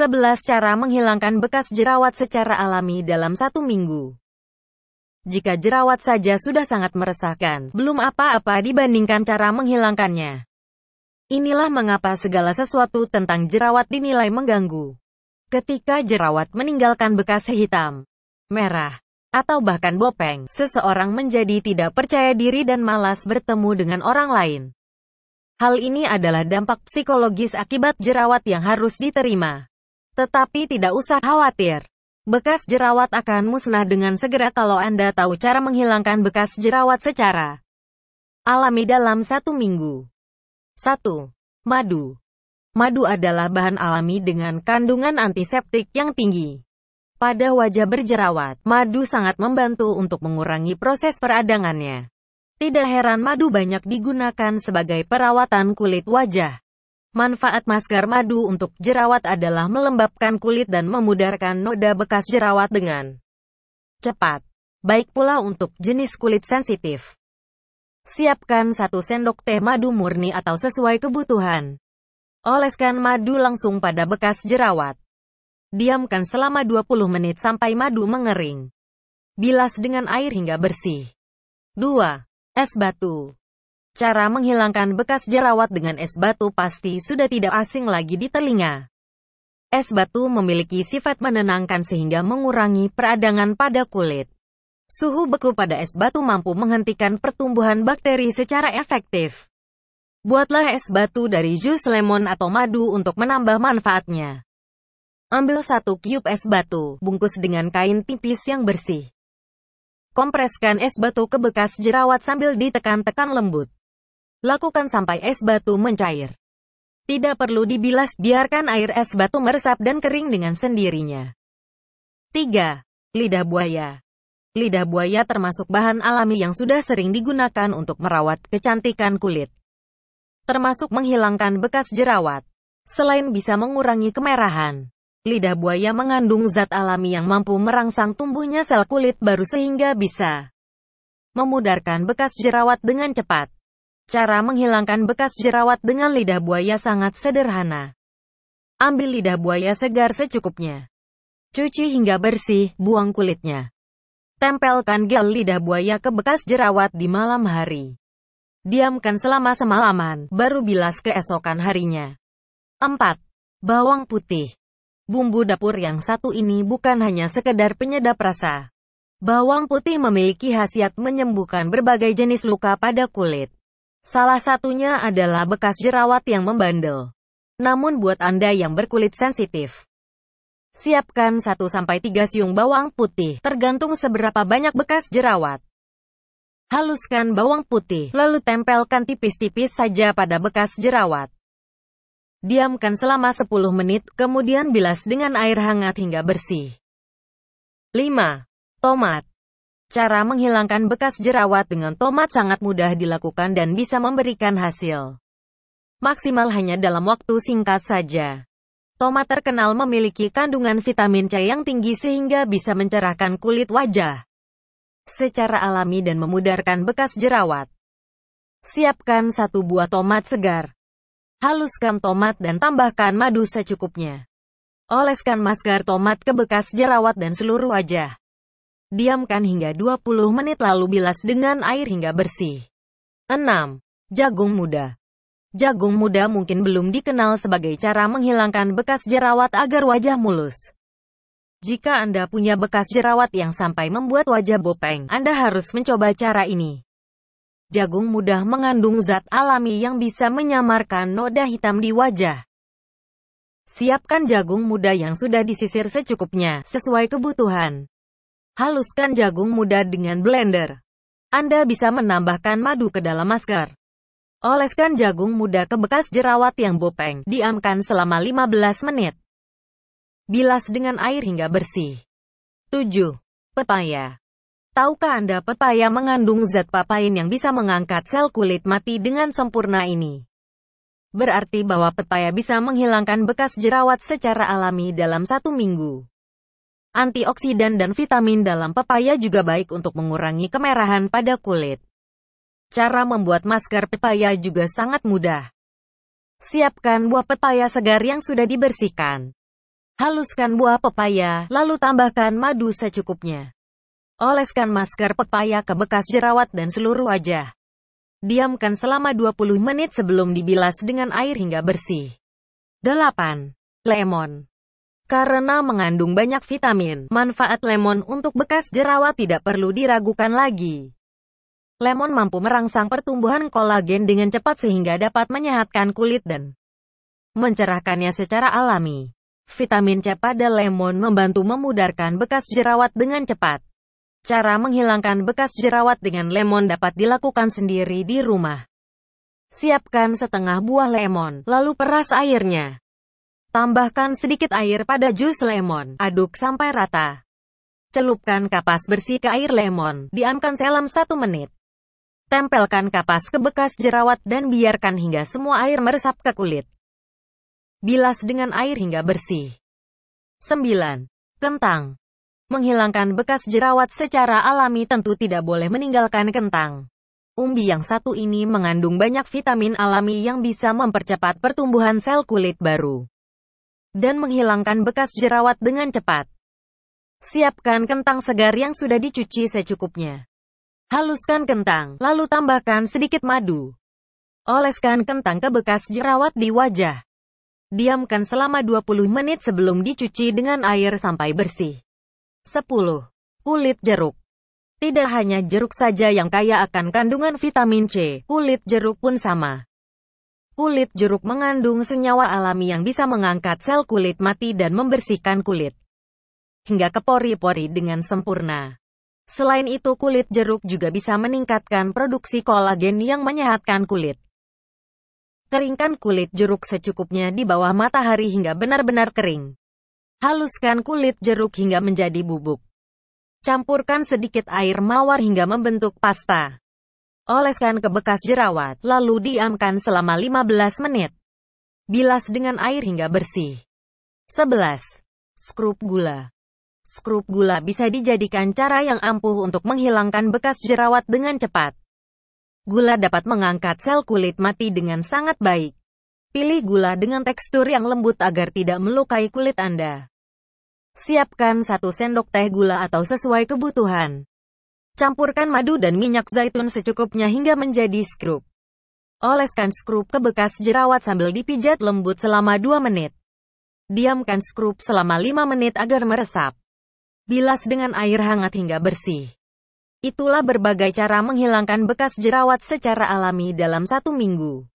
11 cara menghilangkan bekas jerawat secara alami dalam satu minggu. Jika jerawat saja sudah sangat meresahkan, belum apa-apa dibandingkan cara menghilangkannya. Inilah mengapa segala sesuatu tentang jerawat dinilai mengganggu. Ketika jerawat meninggalkan bekas hitam, merah, atau bahkan bopeng, seseorang menjadi tidak percaya diri dan malas bertemu dengan orang lain. Hal ini adalah dampak psikologis akibat jerawat yang harus diterima. Tetapi tidak usah khawatir. Bekas jerawat akan musnah dengan segera kalau Anda tahu cara menghilangkan bekas jerawat secara alami dalam satu minggu. 1. Madu Madu adalah bahan alami dengan kandungan antiseptik yang tinggi. Pada wajah berjerawat, madu sangat membantu untuk mengurangi proses peradangannya. Tidak heran madu banyak digunakan sebagai perawatan kulit wajah. Manfaat masker madu untuk jerawat adalah melembabkan kulit dan memudarkan noda bekas jerawat dengan cepat. Baik pula untuk jenis kulit sensitif. Siapkan satu sendok teh madu murni atau sesuai kebutuhan. Oleskan madu langsung pada bekas jerawat. Diamkan selama 20 menit sampai madu mengering. Bilas dengan air hingga bersih. 2. Es batu Cara menghilangkan bekas jerawat dengan es batu pasti sudah tidak asing lagi di telinga. Es batu memiliki sifat menenangkan sehingga mengurangi peradangan pada kulit. Suhu beku pada es batu mampu menghentikan pertumbuhan bakteri secara efektif. Buatlah es batu dari jus lemon atau madu untuk menambah manfaatnya. Ambil satu cube es batu, bungkus dengan kain tipis yang bersih. Kompreskan es batu ke bekas jerawat sambil ditekan-tekan lembut. Lakukan sampai es batu mencair. Tidak perlu dibilas, biarkan air es batu meresap dan kering dengan sendirinya. 3. Lidah buaya Lidah buaya termasuk bahan alami yang sudah sering digunakan untuk merawat kecantikan kulit. Termasuk menghilangkan bekas jerawat. Selain bisa mengurangi kemerahan, lidah buaya mengandung zat alami yang mampu merangsang tumbuhnya sel kulit baru sehingga bisa memudarkan bekas jerawat dengan cepat. Cara menghilangkan bekas jerawat dengan lidah buaya sangat sederhana. Ambil lidah buaya segar secukupnya. Cuci hingga bersih, buang kulitnya. Tempelkan gel lidah buaya ke bekas jerawat di malam hari. Diamkan selama semalaman, baru bilas keesokan harinya. 4. Bawang putih. Bumbu dapur yang satu ini bukan hanya sekedar penyedap rasa. Bawang putih memiliki khasiat menyembuhkan berbagai jenis luka pada kulit. Salah satunya adalah bekas jerawat yang membandel. Namun buat Anda yang berkulit sensitif, siapkan 1-3 siung bawang putih, tergantung seberapa banyak bekas jerawat. Haluskan bawang putih, lalu tempelkan tipis-tipis saja pada bekas jerawat. Diamkan selama 10 menit, kemudian bilas dengan air hangat hingga bersih. 5. Tomat Cara menghilangkan bekas jerawat dengan tomat sangat mudah dilakukan dan bisa memberikan hasil. Maksimal hanya dalam waktu singkat saja. Tomat terkenal memiliki kandungan vitamin C yang tinggi sehingga bisa mencerahkan kulit wajah secara alami dan memudarkan bekas jerawat. Siapkan satu buah tomat segar. Haluskan tomat dan tambahkan madu secukupnya. Oleskan masker tomat ke bekas jerawat dan seluruh wajah. Diamkan hingga 20 menit lalu bilas dengan air hingga bersih. 6. Jagung muda Jagung muda mungkin belum dikenal sebagai cara menghilangkan bekas jerawat agar wajah mulus. Jika Anda punya bekas jerawat yang sampai membuat wajah bopeng, Anda harus mencoba cara ini. Jagung mudah mengandung zat alami yang bisa menyamarkan noda hitam di wajah. Siapkan jagung muda yang sudah disisir secukupnya, sesuai kebutuhan. Haluskan jagung muda dengan blender. Anda bisa menambahkan madu ke dalam masker. Oleskan jagung muda ke bekas jerawat yang bopeng. Diamkan selama 15 menit. Bilas dengan air hingga bersih. 7. Pepaya. Tahukah Anda pepaya mengandung zat papain yang bisa mengangkat sel kulit mati dengan sempurna ini? Berarti bahwa pepaya bisa menghilangkan bekas jerawat secara alami dalam satu minggu. Antioksidan dan vitamin dalam pepaya juga baik untuk mengurangi kemerahan pada kulit. Cara membuat masker pepaya juga sangat mudah. Siapkan buah pepaya segar yang sudah dibersihkan. Haluskan buah pepaya, lalu tambahkan madu secukupnya. Oleskan masker pepaya ke bekas jerawat dan seluruh wajah. Diamkan selama 20 menit sebelum dibilas dengan air hingga bersih. 8. Lemon karena mengandung banyak vitamin, manfaat lemon untuk bekas jerawat tidak perlu diragukan lagi. Lemon mampu merangsang pertumbuhan kolagen dengan cepat sehingga dapat menyehatkan kulit dan mencerahkannya secara alami. Vitamin C pada lemon membantu memudarkan bekas jerawat dengan cepat. Cara menghilangkan bekas jerawat dengan lemon dapat dilakukan sendiri di rumah. Siapkan setengah buah lemon, lalu peras airnya. Tambahkan sedikit air pada jus lemon, aduk sampai rata. Celupkan kapas bersih ke air lemon, diamkan selam 1 menit. Tempelkan kapas ke bekas jerawat dan biarkan hingga semua air meresap ke kulit. Bilas dengan air hingga bersih. 9. Kentang Menghilangkan bekas jerawat secara alami tentu tidak boleh meninggalkan kentang. Umbi yang satu ini mengandung banyak vitamin alami yang bisa mempercepat pertumbuhan sel kulit baru dan menghilangkan bekas jerawat dengan cepat. Siapkan kentang segar yang sudah dicuci secukupnya. Haluskan kentang, lalu tambahkan sedikit madu. Oleskan kentang ke bekas jerawat di wajah. Diamkan selama 20 menit sebelum dicuci dengan air sampai bersih. 10. Kulit jeruk Tidak hanya jeruk saja yang kaya akan kandungan vitamin C, kulit jeruk pun sama. Kulit jeruk mengandung senyawa alami yang bisa mengangkat sel kulit mati dan membersihkan kulit hingga ke pori-pori dengan sempurna. Selain itu, kulit jeruk juga bisa meningkatkan produksi kolagen yang menyehatkan kulit. Keringkan kulit jeruk secukupnya di bawah matahari hingga benar-benar kering. Haluskan kulit jeruk hingga menjadi bubuk. Campurkan sedikit air mawar hingga membentuk pasta. Oleskan ke bekas jerawat, lalu diamkan selama 15 menit. Bilas dengan air hingga bersih. 11. Skrup gula Skrup gula bisa dijadikan cara yang ampuh untuk menghilangkan bekas jerawat dengan cepat. Gula dapat mengangkat sel kulit mati dengan sangat baik. Pilih gula dengan tekstur yang lembut agar tidak melukai kulit Anda. Siapkan 1 sendok teh gula atau sesuai kebutuhan. Campurkan madu dan minyak zaitun secukupnya hingga menjadi skrup. Oleskan skrup ke bekas jerawat sambil dipijat lembut selama 2 menit. Diamkan skrup selama 5 menit agar meresap. Bilas dengan air hangat hingga bersih. Itulah berbagai cara menghilangkan bekas jerawat secara alami dalam satu minggu.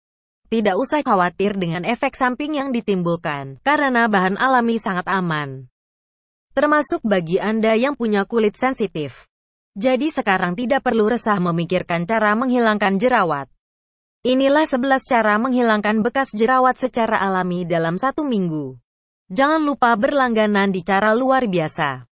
Tidak usah khawatir dengan efek samping yang ditimbulkan, karena bahan alami sangat aman. Termasuk bagi Anda yang punya kulit sensitif. Jadi sekarang tidak perlu resah memikirkan cara menghilangkan jerawat. Inilah 11 cara menghilangkan bekas jerawat secara alami dalam satu minggu. Jangan lupa berlangganan di cara luar biasa.